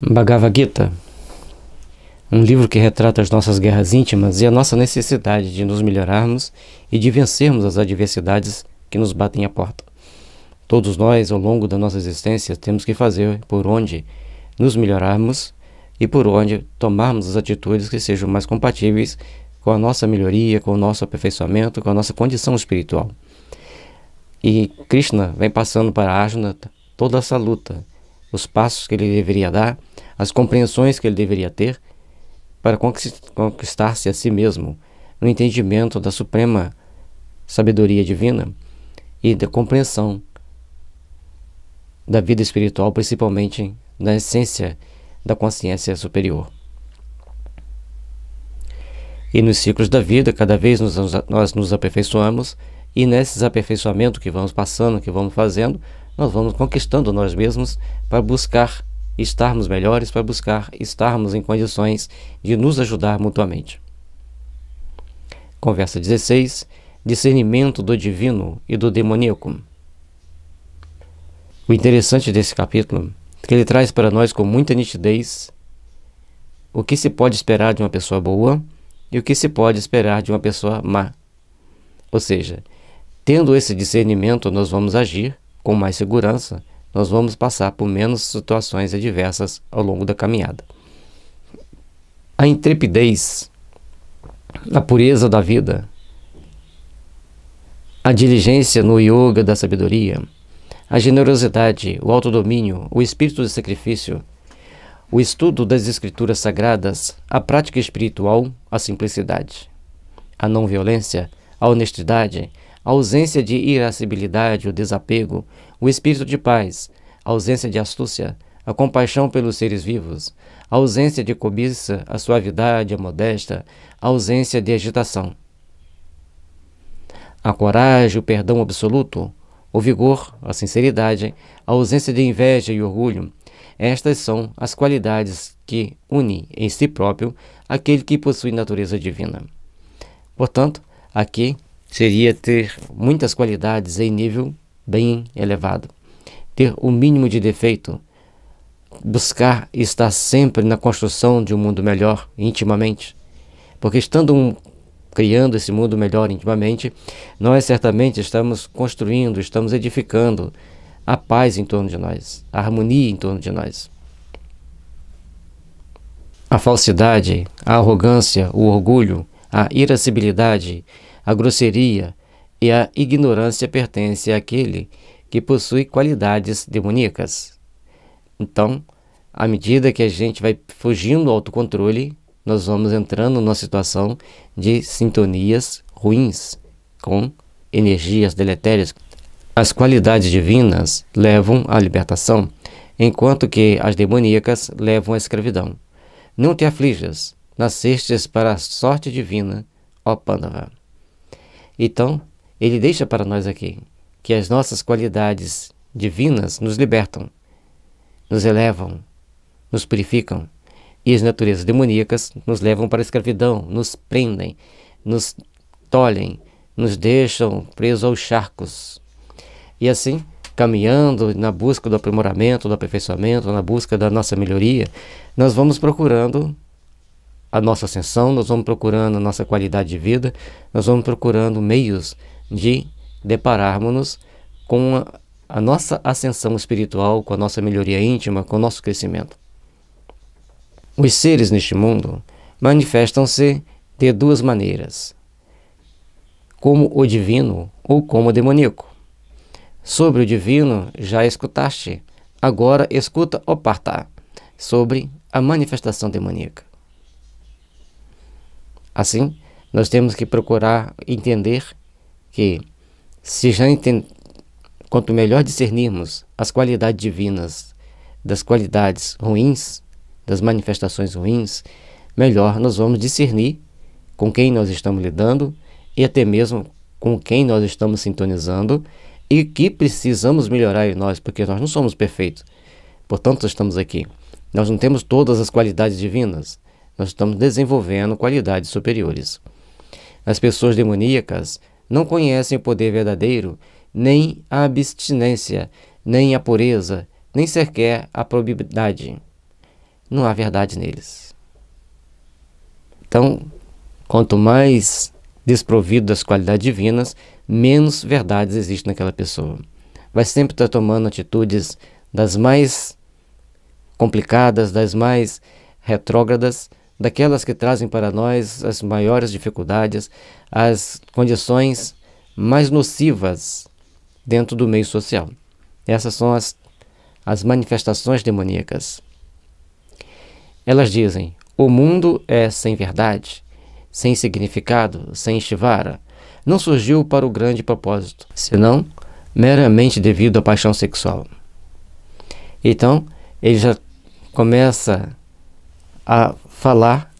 Bhagavad Gita, um livro que retrata as nossas guerras íntimas e a nossa necessidade de nos melhorarmos e de vencermos as adversidades que nos batem à porta. Todos nós, ao longo da nossa existência, temos que fazer por onde nos melhorarmos e por onde tomarmos as atitudes que sejam mais compatíveis com a nossa melhoria, com o nosso aperfeiçoamento, com a nossa condição espiritual. E Krishna vem passando para Arjuna toda essa luta, os passos que ele deveria dar as compreensões que ele deveria ter para conquistar-se a si mesmo no entendimento da suprema sabedoria divina e da compreensão da vida espiritual, principalmente na essência da consciência superior. E nos ciclos da vida, cada vez nos, nós nos aperfeiçoamos, e nesses aperfeiçoamentos que vamos passando, que vamos fazendo, nós vamos conquistando nós mesmos para buscar estarmos melhores, para buscar estarmos em condições de nos ajudar mutuamente. Conversa 16: Discernimento do divino e do demoníaco. O interessante desse capítulo é que ele traz para nós com muita nitidez o que se pode esperar de uma pessoa boa e o que se pode esperar de uma pessoa má. Ou seja, tendo esse discernimento, nós vamos agir com mais segurança nós vamos passar por menos situações adversas ao longo da caminhada. A intrepidez, a pureza da vida, a diligência no yoga da sabedoria, a generosidade, o autodomínio, o espírito de sacrifício, o estudo das escrituras sagradas, a prática espiritual, a simplicidade, a não violência, a honestidade, a ausência de irascibilidade, o desapego, o espírito de paz, a ausência de astúcia, a compaixão pelos seres vivos, a ausência de cobiça, a suavidade, a modesta, a ausência de agitação. A coragem, o perdão absoluto, o vigor, a sinceridade, a ausência de inveja e orgulho, estas são as qualidades que unem em si próprio aquele que possui natureza divina. Portanto, aqui seria ter muitas qualidades em nível bem elevado, ter o mínimo de defeito, buscar estar sempre na construção de um mundo melhor intimamente, porque estando um, criando esse mundo melhor intimamente, nós certamente estamos construindo, estamos edificando a paz em torno de nós, a harmonia em torno de nós. A falsidade, a arrogância, o orgulho, a irascibilidade, a grosseria e a ignorância pertencem àquele que possui qualidades demoníacas. Então, à medida que a gente vai fugindo do autocontrole, nós vamos entrando numa situação de sintonias ruins com energias deletérias. As qualidades divinas levam à libertação, enquanto que as demoníacas levam à escravidão. Não te aflijas, nascestes para a sorte divina, ó Pandava. Então, ele deixa para nós aqui que as nossas qualidades divinas nos libertam, nos elevam, nos purificam, e as naturezas demoníacas nos levam para a escravidão, nos prendem, nos tolhem, nos deixam presos aos charcos. E assim, caminhando na busca do aprimoramento, do aperfeiçoamento, na busca da nossa melhoria, nós vamos procurando a nossa ascensão, nós vamos procurando a nossa qualidade de vida, nós vamos procurando meios de depararmos-nos com a, a nossa ascensão espiritual, com a nossa melhoria íntima, com o nosso crescimento. Os seres neste mundo manifestam-se de duas maneiras: como o divino ou como o demoníaco. Sobre o divino já escutaste, agora escuta o partá sobre a manifestação demoníaca. Assim, nós temos que procurar entender que, se já quanto melhor discernirmos as qualidades divinas das qualidades ruins, das manifestações ruins, melhor nós vamos discernir com quem nós estamos lidando e até mesmo com quem nós estamos sintonizando e que precisamos melhorar em nós, porque nós não somos perfeitos. Portanto, estamos aqui. Nós não temos todas as qualidades divinas nós estamos desenvolvendo qualidades superiores. As pessoas demoníacas não conhecem o poder verdadeiro, nem a abstinência, nem a pureza, nem sequer a probidade. Não há verdade neles. Então, quanto mais desprovido das qualidades divinas, menos verdades existem naquela pessoa. Vai sempre estar tomando atitudes das mais complicadas, das mais retrógradas, daquelas que trazem para nós as maiores dificuldades, as condições mais nocivas dentro do meio social. Essas são as, as manifestações demoníacas. Elas dizem: o mundo é sem verdade, sem significado, sem estivara. Não surgiu para o grande propósito, senão meramente devido à paixão sexual. Então, ele já começa a falar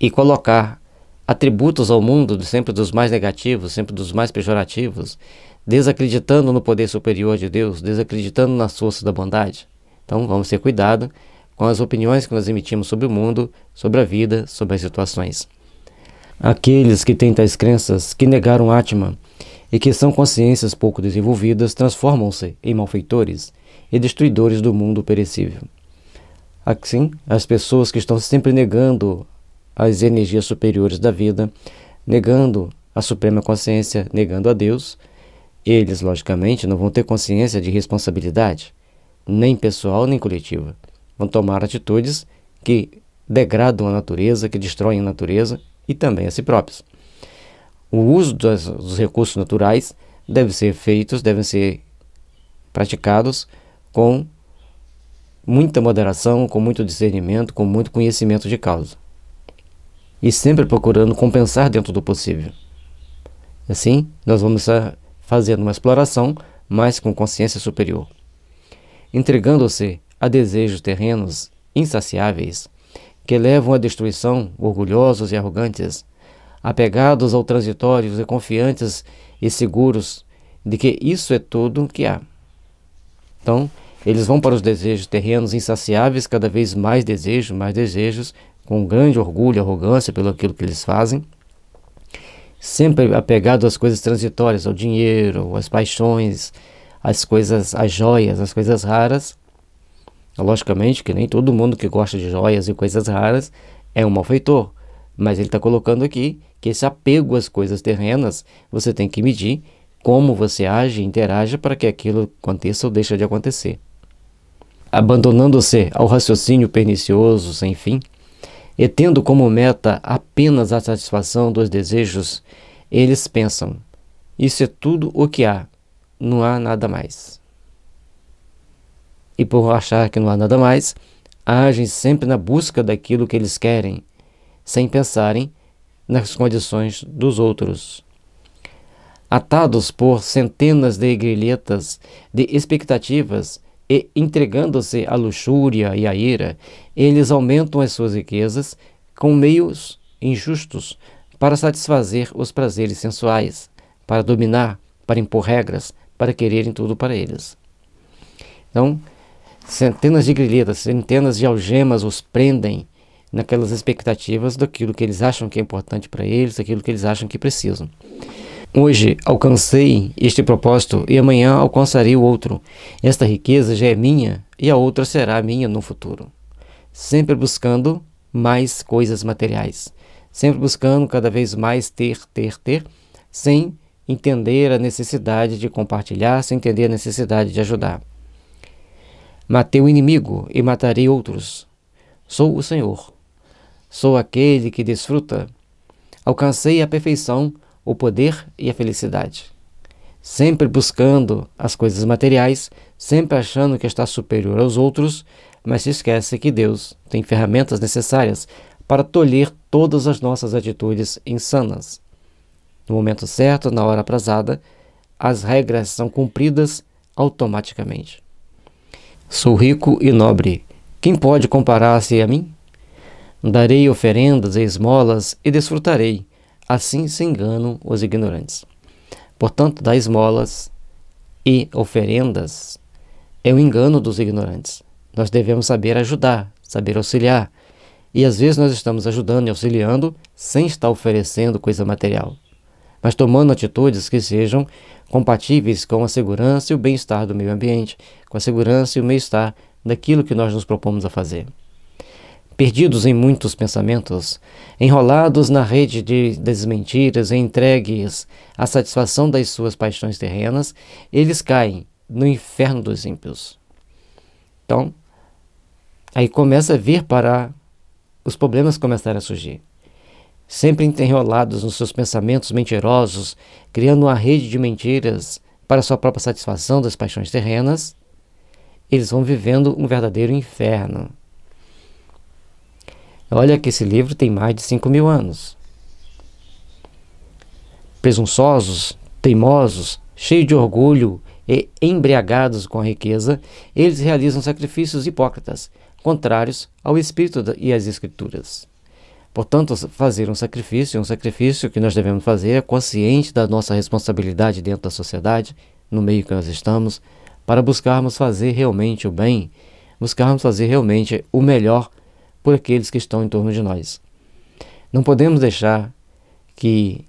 e colocar atributos ao mundo, sempre dos mais negativos, sempre dos mais pejorativos, desacreditando no poder superior de Deus, desacreditando nas forças da bondade. Então vamos ter cuidado com as opiniões que nós emitimos sobre o mundo, sobre a vida, sobre as situações. Aqueles que têm tais crenças, que negaram o Atman e que são consciências pouco desenvolvidas, transformam-se em malfeitores e destruidores do mundo perecível. Assim, as pessoas que estão sempre negando as energias superiores da vida, negando a suprema consciência, negando a Deus, eles, logicamente, não vão ter consciência de responsabilidade, nem pessoal nem coletiva. Vão tomar atitudes que degradam a natureza, que destroem a natureza e também a si próprios. O uso dos, dos recursos naturais deve ser feitos, devem ser praticados com muita moderação, com muito discernimento, com muito conhecimento de causa. E sempre procurando compensar dentro do possível. Assim, nós vamos estar fazendo uma exploração, mas com consciência superior. Entregando-se a desejos terrenos insaciáveis que levam à destruição, orgulhosos e arrogantes, apegados ao transitórios e confiantes e seguros de que isso é tudo que há. Então, eles vão para os desejos terrenos insaciáveis, cada vez mais desejos, mais desejos, com grande orgulho e arrogância pelo aquilo que eles fazem. Sempre apegado às coisas transitórias, ao dinheiro, às paixões, às coisas, às joias, às coisas raras. Logicamente que nem todo mundo que gosta de joias e coisas raras é um malfeitor, mas ele está colocando aqui que esse apego às coisas terrenas você tem que medir como você age e interage para que aquilo aconteça ou deixe de acontecer abandonando-se ao raciocínio pernicioso sem fim, e tendo como meta apenas a satisfação dos desejos, eles pensam: isso é tudo o que há, não há nada mais. E por achar que não há nada mais, agem sempre na busca daquilo que eles querem, sem pensarem nas condições dos outros. Atados por centenas de grilhetas de expectativas e entregando-se à luxúria e à ira, eles aumentam as suas riquezas com meios injustos para satisfazer os prazeres sensuais, para dominar, para impor regras, para quererem tudo para eles. Então, centenas de grilhetas, centenas de algemas os prendem naquelas expectativas daquilo que eles acham que é importante para eles, daquilo que eles acham que precisam. Hoje alcancei este propósito e amanhã alcançarei o outro. Esta riqueza já é minha e a outra será minha no futuro. Sempre buscando mais coisas materiais, sempre buscando cada vez mais ter, ter, ter, sem entender a necessidade de compartilhar, sem entender a necessidade de ajudar. Matei o inimigo e matarei outros. Sou o Senhor. Sou aquele que desfruta. Alcancei a perfeição o poder e a felicidade. Sempre buscando as coisas materiais, sempre achando que está superior aos outros, mas se esquece que Deus tem ferramentas necessárias para tolher todas as nossas atitudes insanas. No momento certo, na hora aprazada, as regras são cumpridas automaticamente. Sou rico e nobre. Quem pode comparar-se a mim? Darei oferendas e esmolas e desfrutarei assim se enganam os ignorantes. Portanto, dar esmolas e oferendas é o um engano dos ignorantes. Nós devemos saber ajudar, saber auxiliar. E às vezes nós estamos ajudando e auxiliando sem estar oferecendo coisa material, mas tomando atitudes que sejam compatíveis com a segurança e o bem-estar do meio ambiente, com a segurança e o bem-estar daquilo que nós nos propomos a fazer perdidos em muitos pensamentos, enrolados na rede de desmentiras e entregues à satisfação das suas paixões terrenas, eles caem no inferno dos ímpios. Então, aí começa a vir para os problemas começaram a surgir. Sempre enrolados nos seus pensamentos mentirosos, criando uma rede de mentiras para sua própria satisfação das paixões terrenas, eles vão vivendo um verdadeiro inferno. Olha que esse livro tem mais de 5 mil anos. Presunçosos, teimosos, cheios de orgulho e embriagados com a riqueza, eles realizam sacrifícios hipócritas, contrários ao Espírito e às Escrituras. Portanto, fazer um sacrifício, um sacrifício que nós devemos fazer é consciente da nossa responsabilidade dentro da sociedade, no meio que nós estamos, para buscarmos fazer realmente o bem, buscarmos fazer realmente o melhor por aqueles que estão em torno de nós. Não podemos deixar que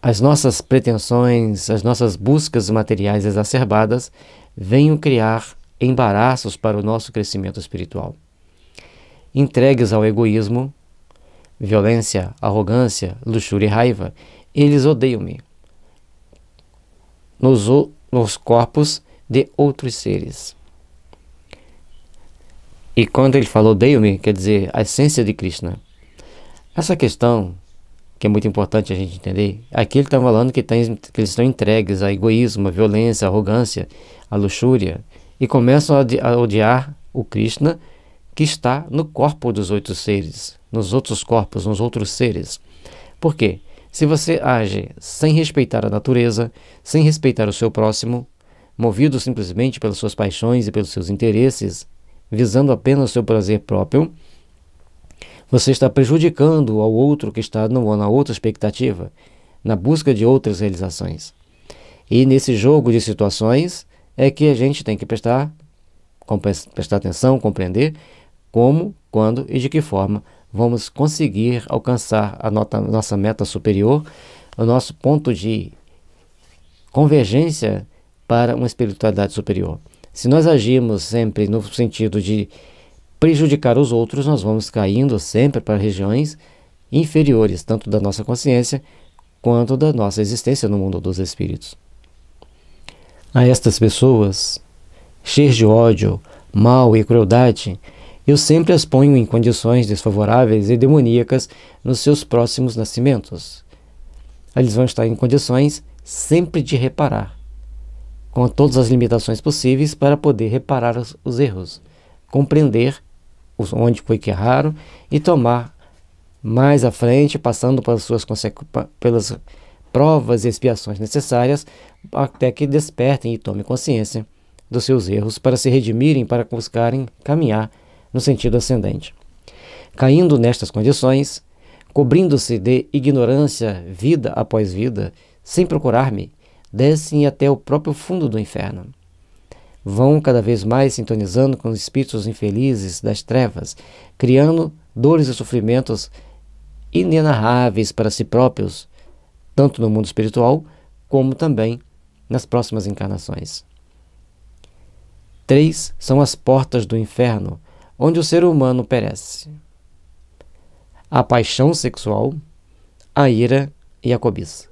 as nossas pretensões, as nossas buscas materiais exacerbadas venham criar embaraços para o nosso crescimento espiritual. Entregues ao egoísmo, violência, arrogância, luxúria e raiva, eles odeiam-me nos, nos corpos de outros seres. E quando ele falou Deumi, quer dizer a essência de Krishna. Né? Essa questão, que é muito importante a gente entender, aqui ele está falando que, tem, que eles estão entregues a egoísmo, a violência, a arrogância, a luxúria, e começam a odiar o Krishna que está no corpo dos oito seres, nos outros corpos, nos outros seres. Por quê? Se você age sem respeitar a natureza, sem respeitar o seu próximo, movido simplesmente pelas suas paixões e pelos seus interesses, visando apenas o seu prazer próprio, você está prejudicando ao outro que está no, na outra expectativa, na busca de outras realizações. E nesse jogo de situações é que a gente tem que prestar, prestar atenção, compreender como, quando e de que forma vamos conseguir alcançar a nota, nossa meta superior, o nosso ponto de convergência para uma espiritualidade superior. Se nós agirmos sempre no sentido de prejudicar os outros, nós vamos caindo sempre para regiões inferiores, tanto da nossa consciência quanto da nossa existência no mundo dos espíritos. A estas pessoas, cheias de ódio, mal e crueldade, eu sempre as ponho em condições desfavoráveis e demoníacas nos seus próximos nascimentos. Eles vão estar em condições sempre de reparar com todas as limitações possíveis para poder reparar os, os erros, compreender os, onde foi que erraram e tomar mais à frente, passando pelas suas pelas provas e expiações necessárias, até que despertem e tomem consciência dos seus erros para se redimirem, para buscarem caminhar no sentido ascendente. Caindo nestas condições, cobrindo-se de ignorância vida após vida, sem procurar-me, descem até o próprio fundo do inferno. Vão cada vez mais sintonizando com os espíritos infelizes das trevas, criando dores e sofrimentos inenarráveis para si próprios, tanto no mundo espiritual como também nas próximas encarnações. Três são as portas do inferno, onde o ser humano perece: a paixão sexual, a ira e a cobiça.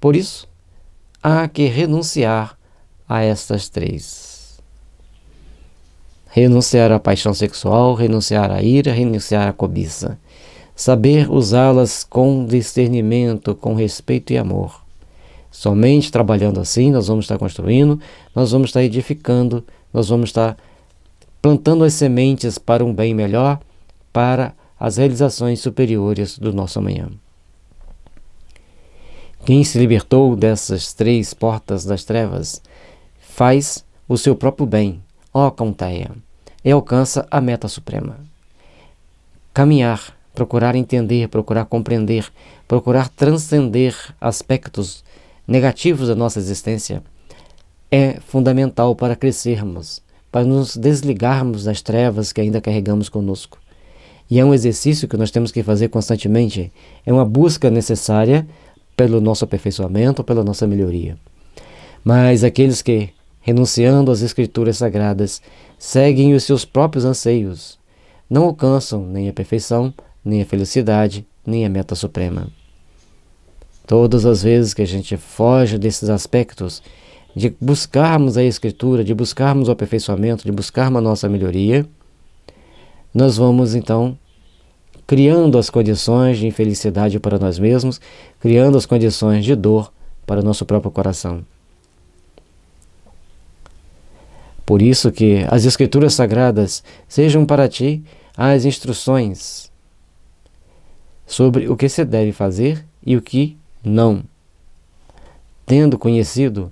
Por isso, há que renunciar a estas três: renunciar à paixão sexual, renunciar à ira, renunciar à cobiça. Saber usá-las com discernimento, com respeito e amor. Somente trabalhando assim, nós vamos estar construindo, nós vamos estar edificando, nós vamos estar plantando as sementes para um bem melhor, para as realizações superiores do nosso amanhã. Quem se libertou dessas três portas das trevas faz o seu próprio bem, ó Kanteya, e alcança a meta suprema. Caminhar, procurar entender, procurar compreender, procurar transcender aspectos negativos da nossa existência é fundamental para crescermos, para nos desligarmos das trevas que ainda carregamos conosco. E é um exercício que nós temos que fazer constantemente, é uma busca necessária pelo nosso aperfeiçoamento, pela nossa melhoria. Mas aqueles que, renunciando às Escrituras Sagradas, seguem os seus próprios anseios, não alcançam nem a perfeição, nem a felicidade, nem a meta suprema. Todas as vezes que a gente foge desses aspectos, de buscarmos a Escritura, de buscarmos o aperfeiçoamento, de buscarmos a nossa melhoria, nós vamos então criando as condições de infelicidade para nós mesmos, criando as condições de dor para o nosso próprio coração. Por isso que as escrituras sagradas sejam para ti as instruções sobre o que se deve fazer e o que não. Tendo conhecido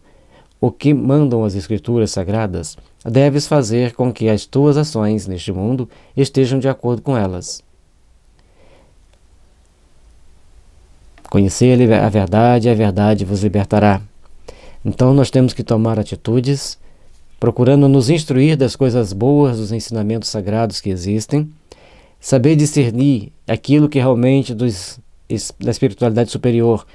o que mandam as Escrituras Sagradas, deves fazer com que as tuas ações neste mundo estejam de acordo com elas. Conhecer a verdade, a verdade vos libertará. Então nós temos que tomar atitudes, procurando nos instruir das coisas boas, dos ensinamentos sagrados que existem, saber discernir aquilo que realmente dos, da espiritualidade superior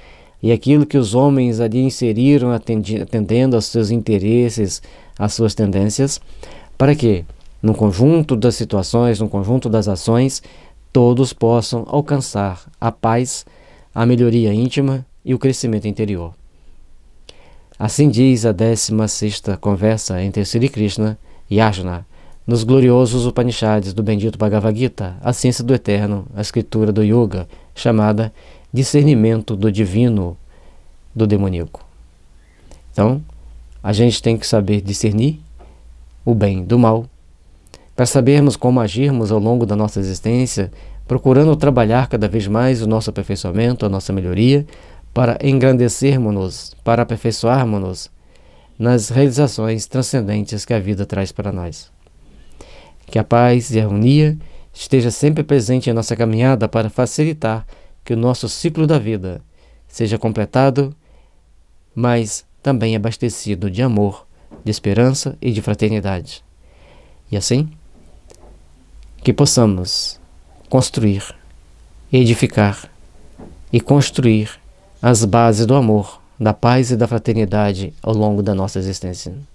e aquilo que os homens ali inseriram atendendo aos seus interesses, às suas tendências, para que, no conjunto das situações, no conjunto das ações, todos possam alcançar a paz a melhoria íntima e o crescimento interior. Assim diz a 16 conversa entre Sri Krishna e Arjuna nos gloriosos Upanishads do bendito Bhagavad Gita, a ciência do eterno, a escritura do Yoga, chamada discernimento do divino do demoníaco. Então, a gente tem que saber discernir o bem do mal para sabermos como agirmos ao longo da nossa existência procurando trabalhar cada vez mais o nosso aperfeiçoamento, a nossa melhoria, para engrandecermos-nos, para aperfeiçoarmos-nos nas realizações transcendentes que a vida traz para nós. Que a paz e a harmonia esteja sempre presente em nossa caminhada para facilitar que o nosso ciclo da vida seja completado, mas também abastecido de amor, de esperança e de fraternidade. E assim, que possamos construir, edificar e construir as bases do amor, da paz e da fraternidade ao longo da nossa existência.